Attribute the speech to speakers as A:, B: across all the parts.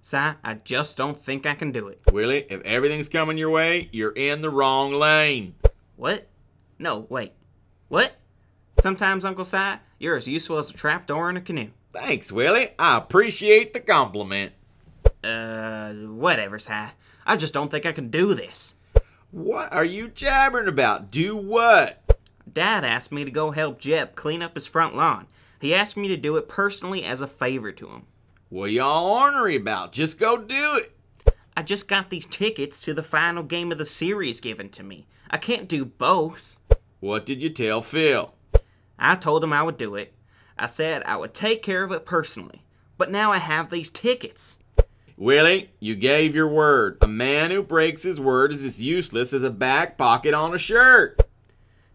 A: Si, I just don't think I can do it.
B: Willie, if everything's coming your way, you're in
A: the wrong lane. What? No, wait. What? Sometimes, Uncle Si, you're as useful as a trapdoor in a canoe. Thanks, Willie. I appreciate the compliment. Uh, whatever, Si. I just don't think I can do this. What are you jabbering about? Do what? Dad asked me to go help Jeb clean up his front lawn. He asked me to do it personally as a favor to him. What y'all ornery about? Just go do it. I just got these tickets to the final game of the series given to me. I can't do both. What did you tell Phil? I told him I would do it. I said I would take care of it personally. But now I have these tickets.
B: Willie, you gave your word. A man who breaks his word is as useless as
A: a back pocket on a shirt.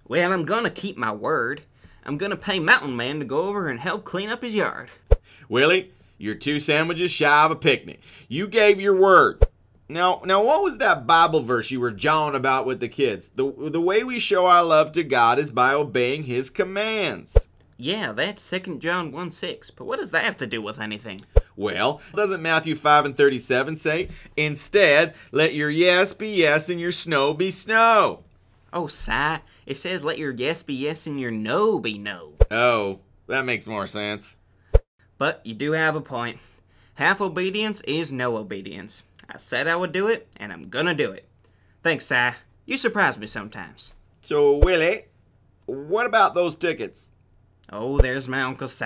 A: Well, I'm gonna keep my word. I'm gonna pay Mountain Man to go over and help clean up his yard. Willie, you're two sandwiches shy
B: of a picnic. You gave your word. Now, now, what was that Bible verse you were jawing about with the kids? The, the way we show our love to God is by obeying His commands.
A: Yeah, that's 2 John 1 6, but what does that have to do with anything? Well, doesn't Matthew 5 and 37 say, Instead, let your yes be yes and your snow be snow? Oh, sat. It says let your yes be yes and your no be no. Oh, that makes more sense. But you do have a point. Half obedience is no obedience. I said I would do it, and I'm gonna do it. Thanks, Si. You surprise me sometimes. So, Willie, what about those tickets? Oh, there's my Uncle Si.